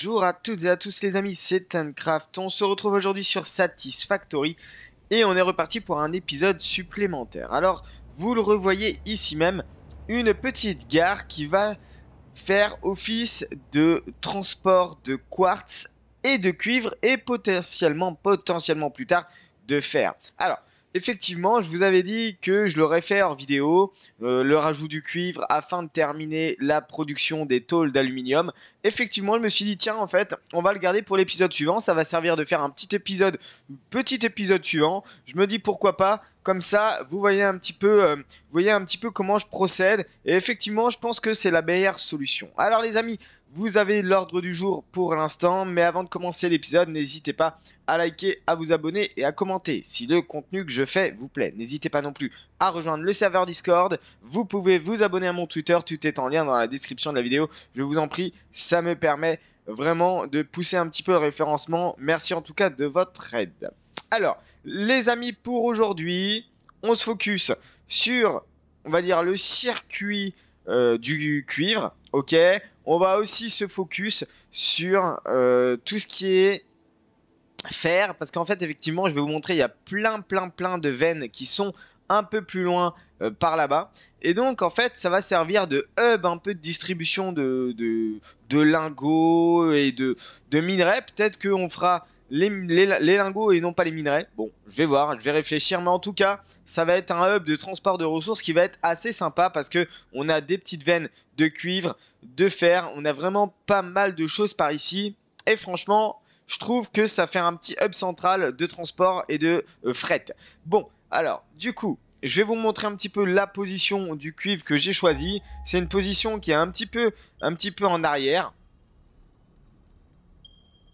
Bonjour à toutes et à tous les amis, c'est Tancraft. On se retrouve aujourd'hui sur Satisfactory et on est reparti pour un épisode supplémentaire. Alors, vous le revoyez ici même, une petite gare qui va faire office de transport de quartz et de cuivre et potentiellement, potentiellement plus tard de fer. Alors, Effectivement, je vous avais dit que je l'aurais fait en vidéo, euh, le rajout du cuivre afin de terminer la production des tôles d'aluminium. Effectivement, je me suis dit tiens en fait, on va le garder pour l'épisode suivant, ça va servir de faire un petit épisode, petit épisode suivant. Je me dis pourquoi pas, comme ça vous voyez un petit peu, euh, vous voyez un petit peu comment je procède. Et effectivement, je pense que c'est la meilleure solution. Alors les amis, vous avez l'ordre du jour pour l'instant, mais avant de commencer l'épisode, n'hésitez pas à liker, à vous abonner et à commenter si le contenu que je fais vous plaît. N'hésitez pas non plus à rejoindre le serveur Discord. Vous pouvez vous abonner à mon Twitter, tout est en lien dans la description de la vidéo. Je vous en prie, ça me permet vraiment de pousser un petit peu le référencement. Merci en tout cas de votre aide. Alors, les amis, pour aujourd'hui, on se focus sur, on va dire, le circuit euh, du cuivre Ok, on va aussi se focus sur euh, tout ce qui est fer parce qu'en fait, effectivement, je vais vous montrer, il y a plein, plein, plein de veines qui sont un peu plus loin euh, par là-bas. Et donc, en fait, ça va servir de hub un peu de distribution de, de, lingots et de, de minerais. Peut-être qu'on fera les, lingots et non pas les minerais. Bon, je vais voir, je vais réfléchir, mais en tout cas, ça va être un hub de transport de ressources qui va être assez sympa parce que on a des petites veines de cuivre, de fer, on a vraiment pas mal de choses par ici. Et franchement, je trouve que ça fait un petit hub central de transport et de euh, fret. Bon, alors, du coup, je vais vous montrer un petit peu la position du cuivre que j'ai choisi. C'est une position qui est un petit peu, un petit peu en arrière.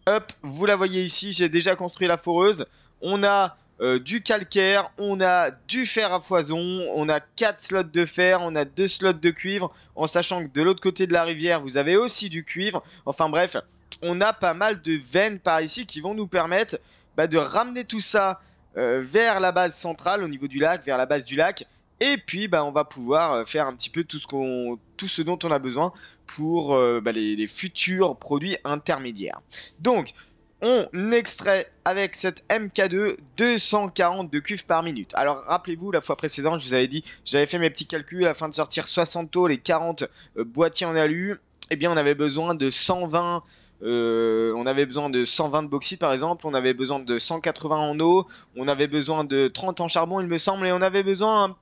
Hop, vous la voyez ici, j'ai déjà construit la foreuse. On a euh, du calcaire, on a du fer à foison, on a quatre slots de fer, on a deux slots de cuivre, en sachant que de l'autre côté de la rivière, vous avez aussi du cuivre. Enfin bref, on a pas mal de veines par ici qui vont nous permettre bah, de ramener tout ça euh, vers la base centrale au niveau du lac, vers la base du lac, et puis, bah, on va pouvoir euh, faire un petit peu tout ce, tout ce dont on a besoin pour euh, bah, les, futurs produits intermédiaires. Donc, on extrait avec cette MK2 240 de cuves par minute. Alors, rappelez-vous, la fois précédente, je vous avais dit, j'avais fait mes petits calculs afin de sortir 60 taux, les 40 euh, boîtiers en alu. Eh bien, on avait besoin de 120... on avait besoin de 120 de par exemple, on avait besoin de 180 en eau, on avait besoin de 30 en charbon il me semble, et on avait besoin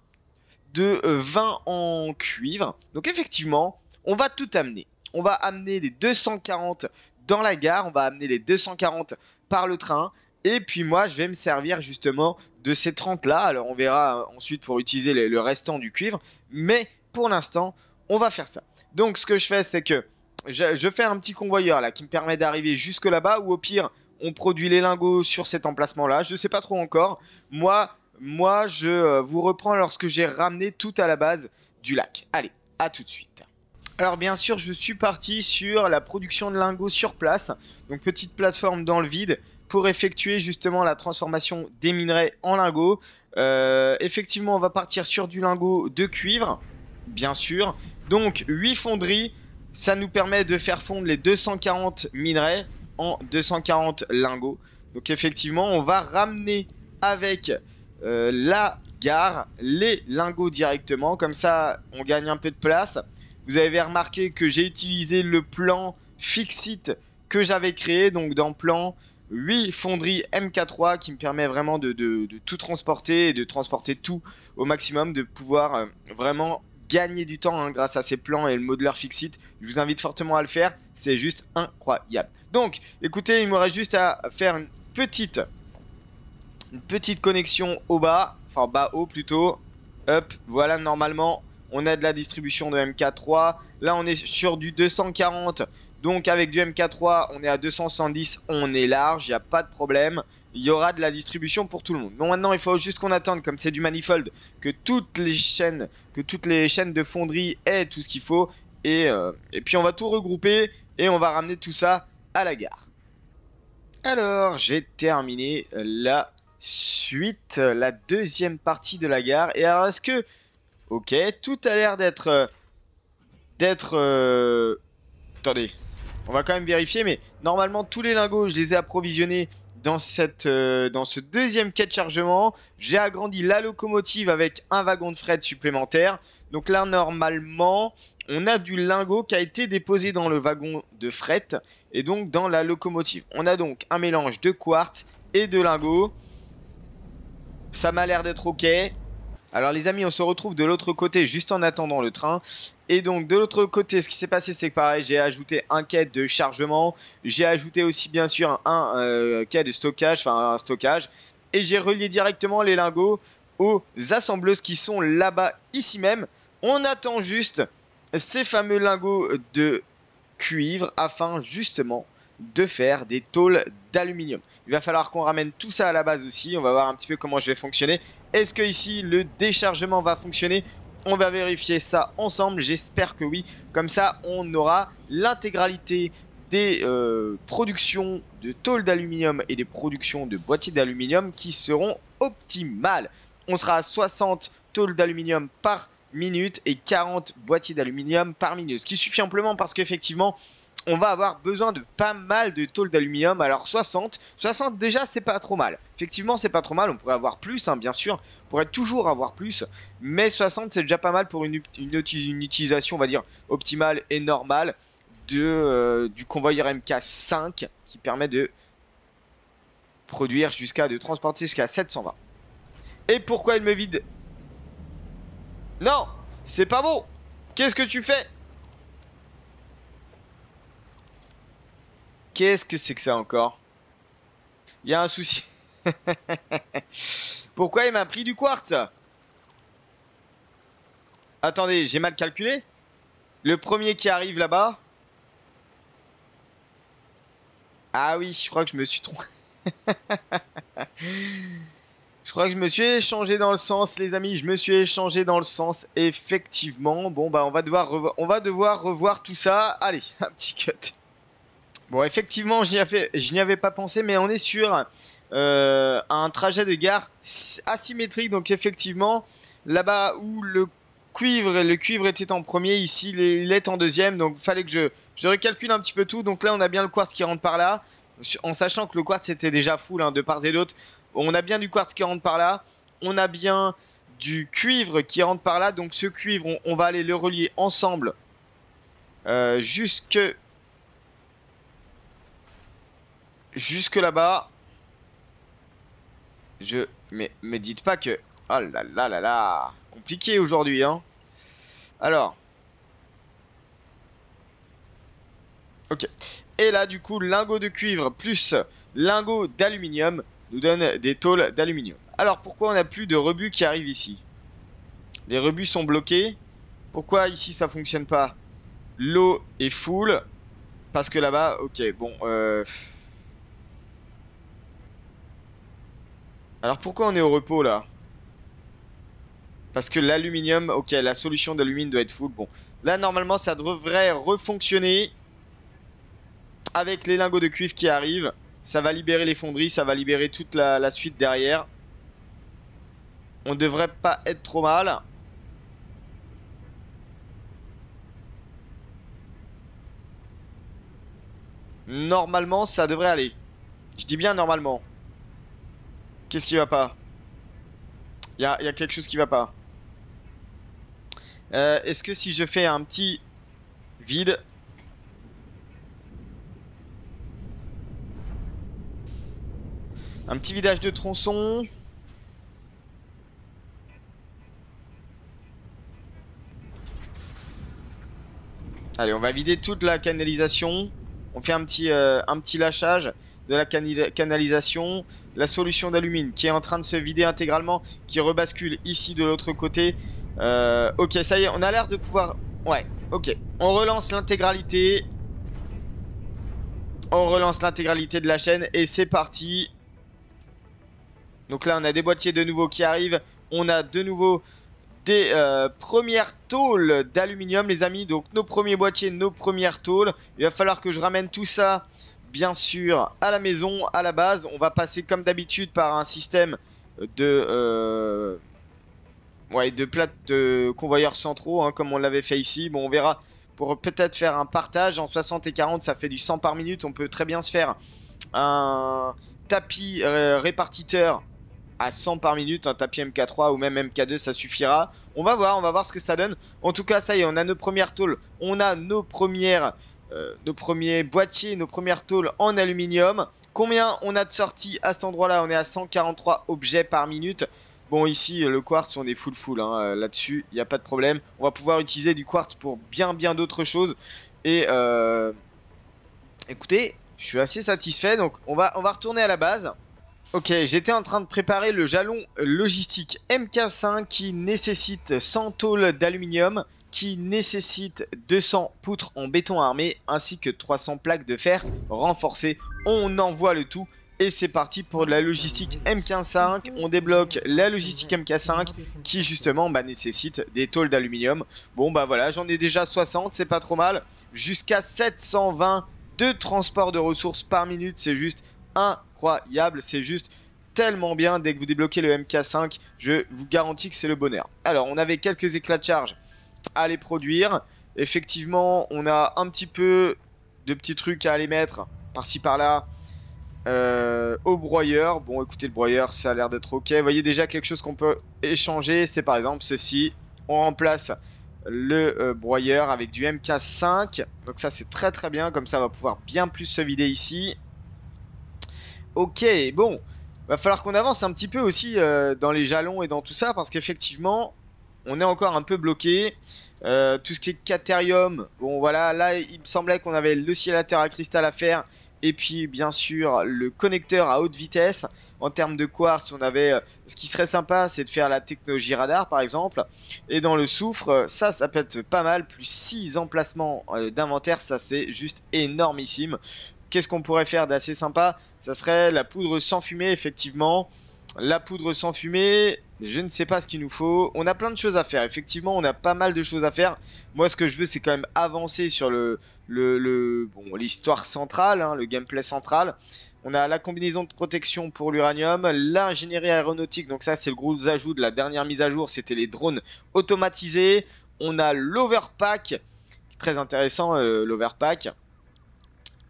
de 20 euh, en cuivre. Donc effectivement, on va tout amener. On va amener les 240 dans la gare, on va amener les 240 par le train. Et puis moi, je vais me servir justement de ces 30 là. Alors on verra euh, ensuite pour utiliser le restant du cuivre. Mais pour l'instant, on va faire ça. Donc ce que je fais, c'est que je, je, fais un petit convoyeur là qui me permet d'arriver jusque là-bas. Ou au pire, on produit les lingots sur cet emplacement là. Je ne sais pas trop encore. Moi, moi, je euh, vous reprends lorsque j'ai ramené tout à la base du lac. Allez, à tout de suite. Alors bien sûr, je suis parti sur la production de lingots sur place, donc petite plateforme dans le vide, pour effectuer justement la transformation des minerais en lingots. Euh, effectivement, on va partir sur du lingot de cuivre, bien sûr. Donc 8 fonderies, ça nous permet de faire fondre les 240 minerais en 240 lingots. Donc effectivement, on va ramener avec euh, la gare, les lingots directement. Comme ça, on gagne un peu de place. Vous avez remarqué que j'ai utilisé le plan Fixit que j'avais créé. Donc dans plan 8 fonderie MK3 qui me permet vraiment de, tout transporter et de transporter tout au maximum. De pouvoir euh, vraiment gagner du temps hein, grâce à ces plans et le modeler Fixit. Je vous invite fortement à le faire. C'est juste incroyable. Donc écoutez, il me reste juste à faire une petite une petite connexion au bas, enfin bas haut plutôt. Hop, voilà normalement on a de la distribution de MK3. Là on est sur du 240, donc avec du MK3 on est à 270, on est large, il n'y a pas de problème. Il y aura de la distribution pour tout le monde. Bon maintenant il faut juste qu'on attende, comme c'est du manifold, que toutes les chaînes, que toutes les chaînes de fonderie aient tout ce qu'il faut. Et, euh, et puis on va tout regrouper et on va ramener tout ça à la gare. Alors, j'ai terminé la suite, euh, la deuxième partie de la gare. Et alors, est-ce que... Ok, tout a l'air d'être... Euh, d'être... Euh, attendez, on va quand même vérifier, mais normalement, tous les lingots, je les ai approvisionnés dans, cette, dans ce deuxième quai de chargement. J'ai agrandi la locomotive avec un wagon de fret supplémentaire. Donc là, normalement, on a du lingot qui a été déposé dans le wagon de fret et donc dans la locomotive. On a donc un mélange de quartz et de lingot. Ça m'a l'air d'être ok. Alors les amis, on se retrouve de l'autre côté juste en attendant le train. Et donc de l'autre côté, ce qui s'est passé, c'est que pareil, j'ai ajouté un quai de chargement. J'ai ajouté aussi bien sûr un, euh, quai de stockage, enfin un stockage. Et j'ai relié directement les lingots aux assembleuses qui sont là-bas, ici même. On attend juste ces fameux lingots de cuivre afin justement de faire des tôles d'aluminium. Il va falloir qu'on ramène tout ça à la base aussi. On va voir un petit peu comment je vais fonctionner. Est-ce que ici le déchargement va fonctionner on va vérifier ça ensemble, j'espère que oui. Comme ça, on aura l'intégralité des euh, productions de tôles d'aluminium et des productions de boîtiers d'aluminium qui seront optimales. On sera à 60 tôles d'aluminium par minute et 40 boîtiers d'aluminium par minute. Ce qui suffit amplement parce qu'effectivement, on va avoir besoin de pas mal de tôles d'aluminium. Alors 60, 60 déjà c'est pas trop mal. Effectivement c'est pas trop mal, on pourrait avoir plus hein, bien sûr, on pourrait toujours avoir plus, mais 60 c'est déjà pas mal pour une, utilisation on va dire optimale et normale de, euh, du convoyeur MK5 qui permet de produire jusqu'à, de transporter jusqu'à 720. Et pourquoi il me vide Non, c'est pas beau Qu'est-ce que tu fais Qu'est-ce que c'est que ça encore Il y a un souci. Pourquoi il m'a pris du quartz Attendez, j'ai mal calculé Le premier qui arrive là-bas... Ah oui, je crois que je me suis trompé. je crois que je me suis échangé dans le sens, les amis. Je me suis échangé dans le sens, effectivement. Bon, bah, on va devoir, on va devoir revoir tout ça. Allez, un petit cut. Bon, effectivement, je n'y avais, pas pensé, mais on est sur euh, un trajet de gare asymétrique. Donc, effectivement, là-bas où le cuivre, le cuivre était en premier, ici il est en deuxième. Donc, il fallait que je, recalcule un petit peu tout. Donc là, on a bien le quartz qui rentre par là, en sachant que le quartz était déjà full hein, de part et d'autre. On a bien du quartz qui rentre par là. On a bien du cuivre qui rentre par là. Donc ce cuivre, on, va aller le relier ensemble euh, jusque jusque là-bas. Je... Mais, dites pas que... Oh là là là là Compliqué aujourd'hui, hein Alors... Ok. Et là, du coup, lingot de cuivre plus lingot d'aluminium nous donne des tôles d'aluminium. Alors, pourquoi on n'a plus de rebuts qui arrivent ici Les rebuts sont bloqués. Pourquoi ici, ça fonctionne pas L'eau est full. Parce que là-bas, ok, bon... Euh... Alors pourquoi on est au repos là Parce que l'aluminium, ok, la solution d'alumine doit être full. Bon, là normalement ça devrait refonctionner avec les lingots de cuivre qui arrivent. Ça va libérer les fonderies, ça va libérer toute la, la suite derrière. On devrait pas être trop mal. Normalement, ça devrait aller. Je dis bien normalement. Qu'est-ce qui va pas Il y a, quelque chose qui va pas. Euh, est-ce que si je fais un petit vide... Un petit vidage de tronçon... Allez, on va vider toute la canalisation. On fait un petit, euh, un petit lâchage de la canalisation, la solution d'alumine qui est en train de se vider intégralement, qui rebascule ici de l'autre côté. Euh, ok, ça y est, on a l'air de pouvoir... Ouais, ok. On relance l'intégralité. On relance l'intégralité de la chaîne et c'est parti. Donc là, on a des boîtiers de nouveau qui arrivent. On a de nouveau des euh, premières tôles d'aluminium, les amis. Donc nos premiers boîtiers, nos premières tôles. Il va falloir que je ramène tout ça bien sûr à la maison, à la base. On va passer comme d'habitude par un système de... Euh, ouais, de plates de convoyeurs centraux, hein, comme on l'avait fait ici. Bon, on verra pour peut-être faire un partage. En 60 et 40, ça fait du 100 par minute. On peut très bien se faire un tapis euh, répartiteur à 100 par minute, un tapis MK3 ou même MK2, ça suffira. On va voir, on va voir ce que ça donne. En tout cas, ça y est, on a nos premières tôles, on a nos premières euh, nos premiers boîtiers, nos premières tôles en aluminium. Combien on a de sorties à cet endroit-là On est à 143 objets par minute. Bon, ici, le quartz, on est full full. Hein, euh, là-dessus, il n'y a pas de problème. On va pouvoir utiliser du quartz pour bien bien d'autres choses. Et euh, écoutez, je suis assez satisfait. Donc, on va, on va retourner à la base. Ok, j'étais en train de préparer le jalon logistique MK5 qui nécessite 100 tôles d'aluminium, qui nécessite 200 poutres en béton armé ainsi que 300 plaques de fer renforcées. On envoie le tout et c'est parti pour la logistique MK5. On débloque la logistique MK5 qui justement bah, nécessite des tôles d'aluminium. Bon bah voilà, j'en ai déjà 60, c'est pas trop mal. Jusqu'à 720 de transport de ressources par minute, c'est juste c'est juste tellement bien. Dès que vous débloquez le MK5, je vous garantis que c'est le bonheur. Alors, on avait quelques éclats de charge à les produire. Effectivement, on a un petit peu de petits trucs à aller mettre par-ci par-là. Euh, au broyeur, bon écoutez le broyeur ça a l'air d'être ok, vous voyez déjà quelque chose qu'on peut échanger, c'est par exemple ceci, on remplace le euh, broyeur avec du MK5. Donc ça c'est très très bien, comme ça on va pouvoir bien plus se vider ici. Ok, bon, va falloir qu'on avance un petit peu aussi euh, dans les jalons et dans tout ça, parce qu'effectivement, on est encore un peu bloqué. Euh, tout ce qui est cathérium, bon voilà, là il me semblait qu'on avait le à cristal à faire, et puis bien sûr le connecteur à haute vitesse. En termes de quartz, on avait euh, ce qui serait sympa, c'est de faire la technologie radar par exemple. Et dans le soufre, ça, ça peut être pas mal, plus 6 emplacements d'inventaire, ça c'est juste énormissime. Qu'est-ce qu'on pourrait faire d'assez sympa Ça serait la poudre sans fumée, effectivement. La poudre sans fumée, je ne sais pas ce qu'il nous faut. On a plein de choses à faire. Effectivement, on a pas mal de choses à faire. Moi, ce que je veux, c'est quand même avancer sur le, bon, l'histoire centrale, hein, le gameplay central. On a la combinaison de protection pour l'uranium, l'ingénierie aéronautique. Donc ça, c'est le gros ajout de la dernière mise à jour. C'était les drones automatisés. On a l'overpack, très intéressant, euh, l'overpack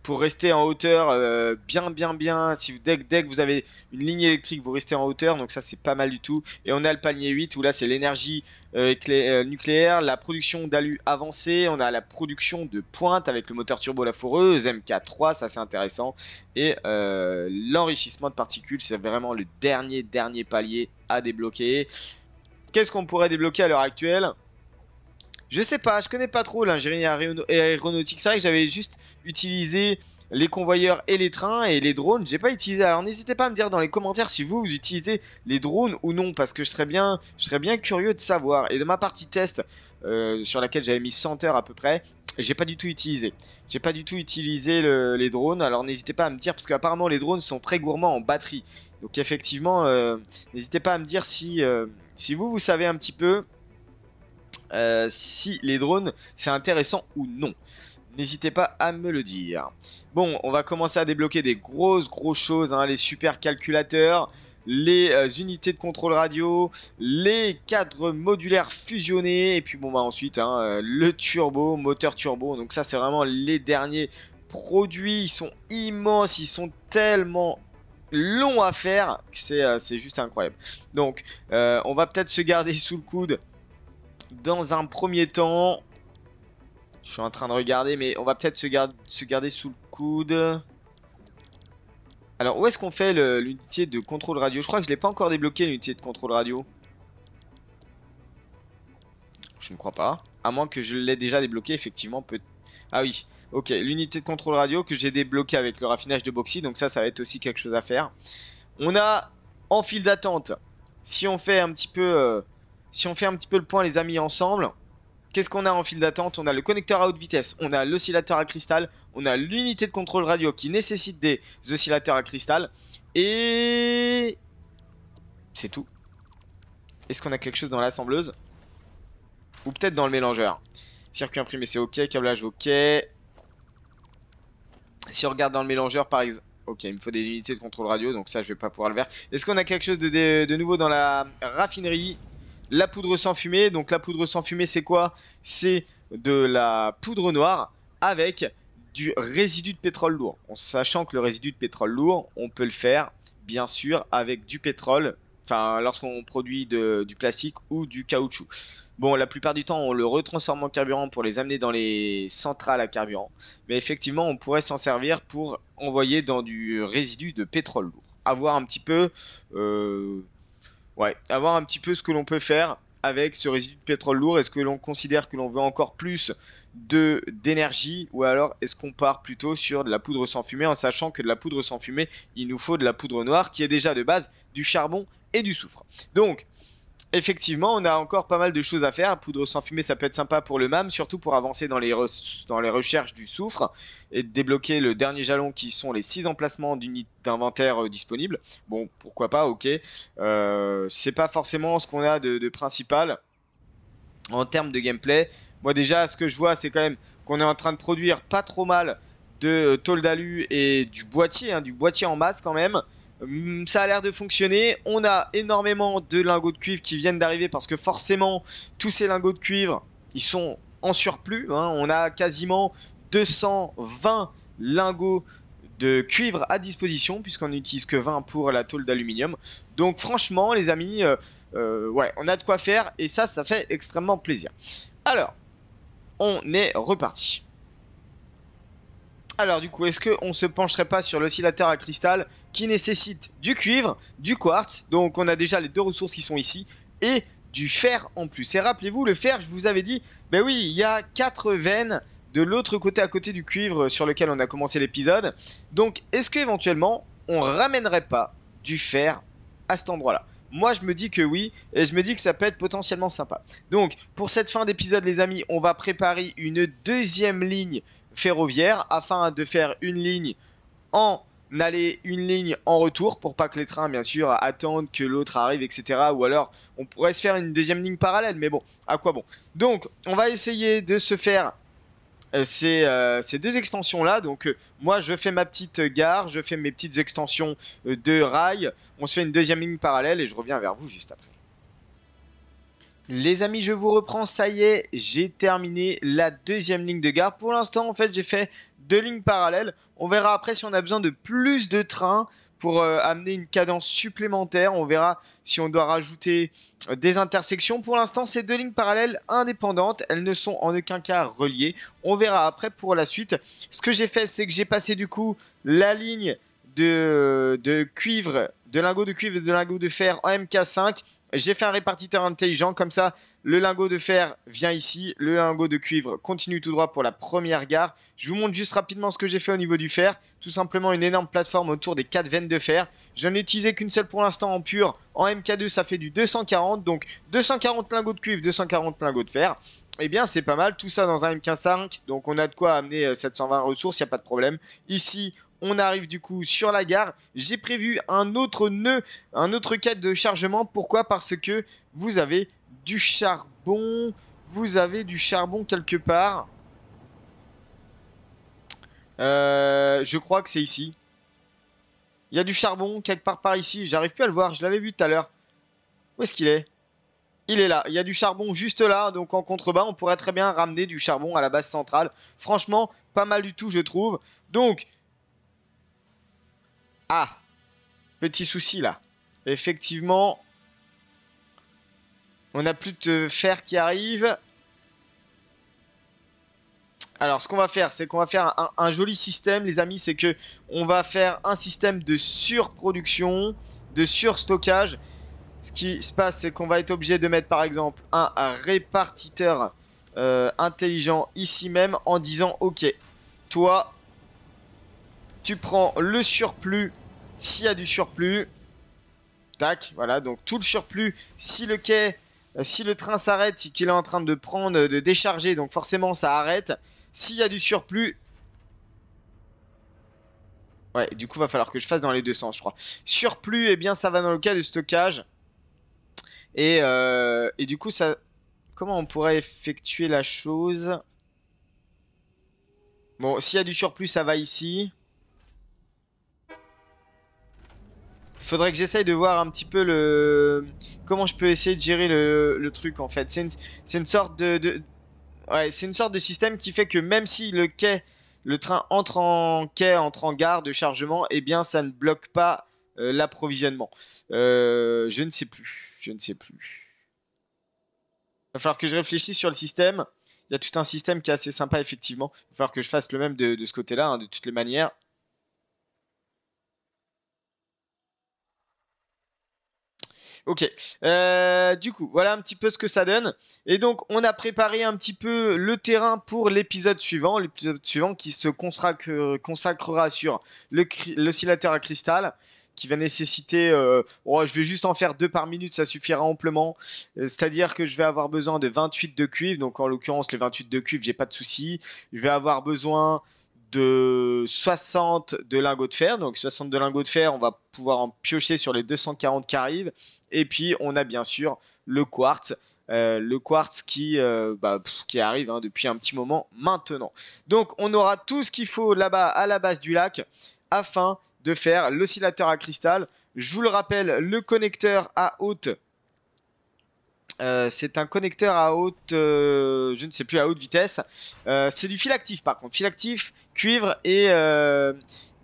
pour rester en hauteur euh, bien bien bien si dès, que vous avez une ligne électrique vous restez en hauteur donc ça c'est pas mal du tout et on a le panier 8 où là c'est l'énergie euh, euh, nucléaire la production d'alu avancée on a la production de pointe avec le moteur turbo la MK3 ça c'est intéressant et l'enrichissement de particules c'est vraiment le dernier dernier palier à débloquer qu'est-ce qu'on pourrait débloquer à l'heure actuelle je sais pas, je connais pas trop l'ingénierie aéronautique. C'est vrai que j'avais juste utilisé les convoyeurs et les trains et les drones, j'ai pas utilisé. Alors n'hésitez pas à me dire dans les commentaires si vous, vous utilisez les drones ou non, parce que je serais bien, je serais bien curieux de savoir. Et de ma partie test, euh, sur laquelle j'avais mis 100 heures à peu près, j'ai pas du tout utilisé. J'ai pas du tout utilisé les drones, alors n'hésitez pas à me dire, parce qu'apparemment les drones sont très gourmands en batterie. Donc effectivement, euh, n'hésitez pas à me dire si, euh, si vous, vous savez un petit peu... Euh, si les drones c'est intéressant ou non. N'hésitez pas à me le dire. Bon, on va commencer à débloquer des grosses grosses choses, hein. les super calculateurs, les euh, unités de contrôle radio, les cadres modulaires fusionnés, et puis bon bah ensuite hein, euh, le turbo, moteur turbo, donc ça c'est vraiment les derniers produits, ils sont immenses, ils sont tellement longs à faire, c'est juste incroyable. Donc on va peut-être se garder sous le coude dans un premier temps, je suis en train de regarder, mais on va peut-être se, garder sous le coude. Alors, où est-ce qu'on fait l'unité de contrôle radio Je crois que je ne l'ai pas encore débloqué, l'unité de contrôle radio. Je ne crois pas. À moins que je l'ai déjà débloqué, effectivement. Peut ah oui, ok. L'unité de contrôle radio que j'ai débloqué avec le raffinage de Boxy. Donc ça, ça va être aussi quelque chose à faire. On a en file d'attente. Si on fait un petit peu... Euh, si on fait un petit peu le point, les amis, ensemble, qu'est-ce qu'on a en file d'attente On a le connecteur à haute vitesse, on a l'oscillateur à cristal, on a l'unité de contrôle radio qui nécessite des oscillateurs à cristal, et... C'est tout. Est-ce qu'on a quelque chose dans l'assembleuse Ou peut-être dans le mélangeur Circuit imprimé, c'est ok. Câblage, ok. Si on regarde dans le mélangeur, par exemple... Ok, il me faut des unités de contrôle radio, donc ça, je vais pas pouvoir le faire. Est-ce qu'on a quelque chose de nouveau dans la raffinerie la poudre sans fumée. Donc la poudre sans fumée, c'est quoi C'est de la poudre noire avec du résidu de pétrole lourd. En sachant que le résidu de pétrole lourd, on peut le faire bien sûr avec du pétrole, enfin lorsqu'on produit du plastique ou du caoutchouc. Bon, la plupart du temps, on le retransforme en carburant pour les amener dans les centrales à carburant, mais effectivement, on pourrait s'en servir pour envoyer dans du résidu de pétrole lourd. Avoir un petit peu euh, Ouais, avoir un petit peu ce que l'on peut faire avec ce résidu de pétrole lourd Est-ce que l'on considère que l'on veut encore plus de d'énergie ou alors est-ce qu'on part plutôt sur de la poudre sans fumée en sachant que de la poudre sans fumée, il nous faut de la poudre noire qui est déjà de base du charbon et du soufre. Donc, effectivement, on a encore pas mal de choses à faire. Poudre sans fumée, ça peut être sympa pour le MAM, surtout pour avancer dans les, dans les recherches du soufre et débloquer le dernier jalon qui sont les 6 emplacements d'inventaire euh, disponibles. Bon, pourquoi pas, ok. Euh, c'est pas forcément ce qu'on a de, principal en termes de gameplay. Moi, déjà, ce que je vois, c'est quand même qu'on est en train de produire pas trop mal de euh, tôle d'alu et du boîtier, hein, du boîtier en masse quand même. Hum, ça a l'air de fonctionner. On a énormément de lingots de cuivre qui viennent d'arriver parce que forcément, tous ces lingots de cuivre, ils sont en surplus. Hein. On a quasiment 220 lingots de cuivre à disposition puisqu'on n'utilise que 20 pour la tôle d'aluminium. Donc franchement les amis, euh, euh, ouais, on a de quoi faire et ça, ça fait extrêmement plaisir. Alors, on est reparti. Alors du coup, est-ce qu'on se pencherait pas sur l'oscillateur à cristal qui nécessite du cuivre, du quartz, donc on a déjà les deux ressources qui sont ici, et du fer en plus. Et rappelez-vous, le fer, je vous avais dit, ben oui, il y a quatre veines de l'autre côté à côté du cuivre euh, sur lequel on a commencé l'épisode. Donc est-ce qu'éventuellement, on ramènerait pas du fer à cet endroit-là moi, je me dis que oui, et je me dis que ça peut être potentiellement sympa. Donc, pour cette fin d'épisode, les amis, on va préparer une deuxième ligne ferroviaire afin de faire une ligne en aller une ligne en retour pour pas que les trains bien sûr attendent que l'autre arrive etc ou alors on pourrait se faire une deuxième ligne parallèle mais bon à quoi bon donc on va essayer de se faire euh, euh, ces, deux extensions là donc euh, moi je fais ma petite gare je fais mes petites extensions de rail on se fait une deuxième ligne parallèle et je reviens vers vous juste après les amis, je vous reprends, ça y est, j'ai terminé la deuxième ligne de gare. Pour l'instant, en fait, j'ai fait deux lignes parallèles. On verra après si on a besoin de plus de trains pour euh, amener une cadence supplémentaire. On verra si on doit rajouter euh, des intersections. Pour l'instant, c'est deux lignes parallèles indépendantes. Elles ne sont en aucun cas reliées. On verra après pour la suite. Ce que j'ai fait, c'est que j'ai passé du coup la ligne de, de cuivre, de lingots de cuivre et de lingots de fer en MK5 j'ai fait un répartiteur intelligent, comme ça, le lingot de fer vient ici, le lingot de cuivre continue tout droit pour la première gare. Je vous montre juste rapidement ce que j'ai fait au niveau du fer. Tout simplement une énorme plateforme autour des 4 veines de fer. Je n'ai utilisé qu'une seule pour l'instant en pur. En MK2, ça fait du 240, donc 240 lingots de cuivre, 240 lingots de fer. Eh bien, c'est pas mal, tout ça dans un mk 5 donc on a de quoi amener 720 euh, ressources, il n'y a pas de problème. Ici, on arrive du coup sur la gare. J'ai prévu un autre nœud, un autre cadre de chargement. Pourquoi Parce que vous avez du charbon. Vous avez du charbon quelque part. Euh, je crois que c'est ici. Il y a du charbon quelque part par ici. J'arrive plus à le voir. Je l'avais vu tout à l'heure. Où est-ce qu'il est il est là. Il y a du charbon juste là. Donc en contrebas, on pourrait très bien ramener du charbon à la base centrale. Franchement, pas mal du tout, je trouve. Donc, ah Petit souci là. Effectivement, on n'a plus de fer qui arrive. Alors, ce qu'on va faire, c'est qu'on va faire un, joli système, les amis. C'est que on va faire un système de surproduction, de surstockage. Ce qui se passe, c'est qu'on va être obligé de mettre, par exemple, un, répartiteur euh, intelligent ici même en disant « Ok, toi, tu prends le surplus s'il y a du surplus. Tac, voilà, donc tout le surplus, si le quai, euh, si le train s'arrête, qu'il est en train de prendre, de décharger, donc forcément ça arrête. S'il y a du surplus, Ouais, du coup, va falloir que je fasse dans les deux sens, je crois. Surplus, eh bien, ça va dans le cas de stockage. Et, euh, et du coup, ça... Comment on pourrait effectuer la chose Bon, s'il y a du surplus, ça va ici. faudrait que j'essaye de voir un petit peu le comment je peux essayer de gérer le, truc en fait. C'est une, sorte de, c'est une sorte de système qui fait que même si le quai, le train entre en quai, entre en gare de chargement, eh bien ça ne bloque pas euh, l'approvisionnement. Euh, je ne sais plus, je ne sais plus. Il va falloir que je réfléchisse sur le système. Il y a tout un système qui est assez sympa effectivement. Il va falloir que je fasse le même de, ce côté-là, hein, de toutes les manières. Ok. Euh, du coup, voilà un petit peu ce que ça donne. Et donc, on a préparé un petit peu le terrain pour l'épisode suivant. L'épisode suivant qui se euh, consacrera sur l'oscillateur à cristal qui va nécessiter. Euh, oh, je vais juste en faire deux par minute, ça suffira amplement. C'est-à-dire que je vais avoir besoin de 28 de cuivre. Donc en l'occurrence, les 28 de cuivre, j'ai pas de souci. Je vais avoir besoin de 60 de lingots de fer. Donc 60 de lingots de fer, on va pouvoir en piocher sur les 240 qui arrivent. Et puis on a bien sûr le quartz. Euh, le quartz qui, euh, bah, qui arrive hein, depuis un petit moment maintenant. Donc on aura tout ce qu'il faut là-bas à la base du lac afin de faire l'oscillateur à cristal. Je vous le rappelle, le connecteur à haute euh, c'est un connecteur à haute, euh, je ne sais plus, à haute vitesse. Euh, c'est du fil actif par contre, fil actif, cuivre et,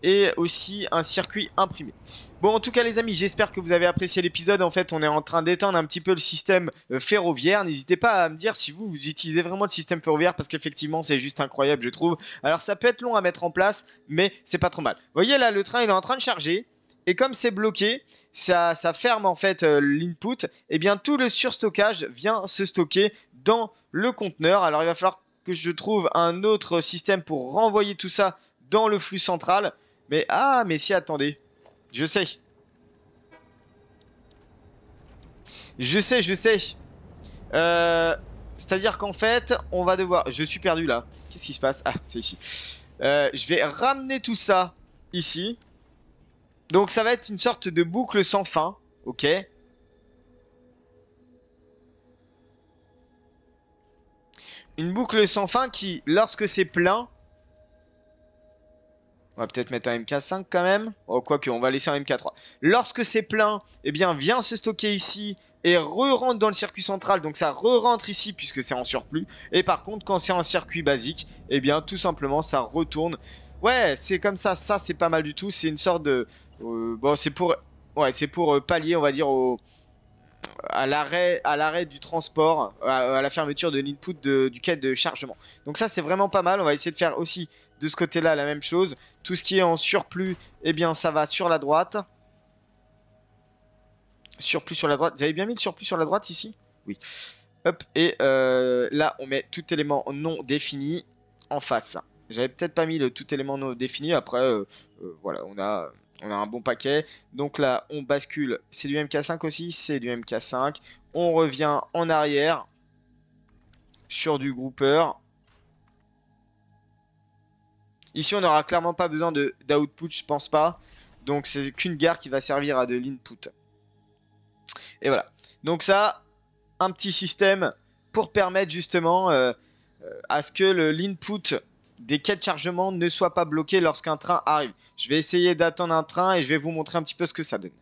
et aussi un circuit imprimé. Bon, en tout cas les amis, j'espère que vous avez apprécié l'épisode. En fait, on est en train d'étendre un petit peu le système ferroviaire. N'hésitez pas à me dire si vous, vous utilisez vraiment le système ferroviaire parce qu'effectivement, c'est juste incroyable, je trouve. Alors ça peut être long à mettre en place, mais c'est pas trop mal. voyez là, le train, il est en train de charger. Et comme c'est bloqué, ça, ferme en fait euh, l'input. Et eh bien tout le surstockage vient se stocker dans le conteneur. Alors il va falloir que je trouve un autre système pour renvoyer tout ça dans le flux central. Mais ah, mais si, attendez. Je sais. Je sais, je sais. Euh, c'est-à-dire qu'en fait, on va devoir... Je suis perdu là. Qu'est-ce qui se passe Ah, c'est ici. Euh, je vais ramener tout ça ici. Donc ça va être une sorte de boucle sans fin, ok Une boucle sans fin qui, lorsque c'est plein... On va peut-être mettre un MK5 quand même. Oh, quoique, on va laisser un MK3. Lorsque c'est plein, eh bien, vient se stocker ici et re-rentre dans le circuit central. Donc ça re-rentre ici puisque c'est en surplus. Et par contre, quand c'est un circuit basique, eh bien, tout simplement, ça retourne Ouais, c'est comme ça. Ça, c'est pas mal du tout. C'est une sorte de. Euh, bon, c'est pour. Ouais, c'est pour euh, pallier, on va dire, au. À l'arrêt, du transport, à, la fermeture de l'input du quai de chargement. Donc ça, c'est vraiment pas mal. On va essayer de faire aussi de ce côté-là la même chose. Tout ce qui est en surplus, eh bien, ça va sur la droite. Surplus sur la droite. Vous avez bien mis le surplus sur la droite ici Oui. Hop. Et euh, là, on met tout élément non défini en face. J'avais peut-être pas mis le tout élément défini. Après, euh, euh, voilà, on a, on a un bon paquet. Donc là, on bascule. C'est du MK5 aussi C'est du MK5. On revient en arrière sur du grouper. Ici, on n'aura clairement pas besoin d'output, je pense pas. Donc, c'est qu'une gare qui va servir à de l'input. Et voilà. Donc ça, un petit système pour permettre justement euh, à ce que l'input des quais de chargement ne soient pas bloqués lorsqu'un train arrive. Je vais essayer d'attendre un train et je vais vous montrer un petit peu ce que ça donne.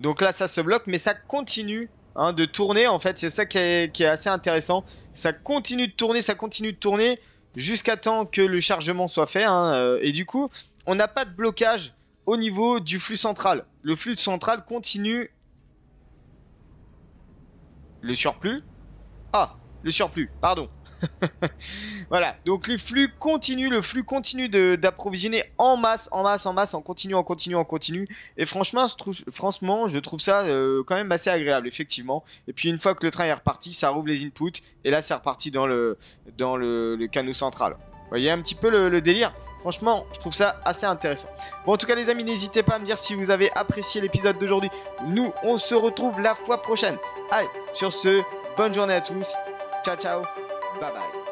Donc là, ça se bloque, mais ça continue hein, de tourner. En fait, c'est ça qui est, assez intéressant. Ça continue de tourner, ça continue de tourner jusqu'à temps que le chargement soit fait. Hein, euh, et du coup, on n'a pas de blocage au niveau du flux central. Le flux central continue le surplus. Ah, le surplus, pardon. voilà, donc le flux continue le flux continue d'approvisionner en masse, en masse, en masse, en continu, en continu, en continu. Et franchement, je trouve, franchement, je trouve ça euh, quand même assez agréable, effectivement. Et puis une fois que le train est reparti, ça rouvre les inputs, et là c'est reparti dans le, dans le, canot central. Vous voyez un petit peu le, délire Franchement, je trouve ça assez intéressant. Bon, en tout cas, les amis, n'hésitez pas à me dire si vous avez apprécié l'épisode d'aujourd'hui. Nous, on se retrouve la fois prochaine. Allez, sur ce, bonne journée à tous Ciao, ciao. Bye bye.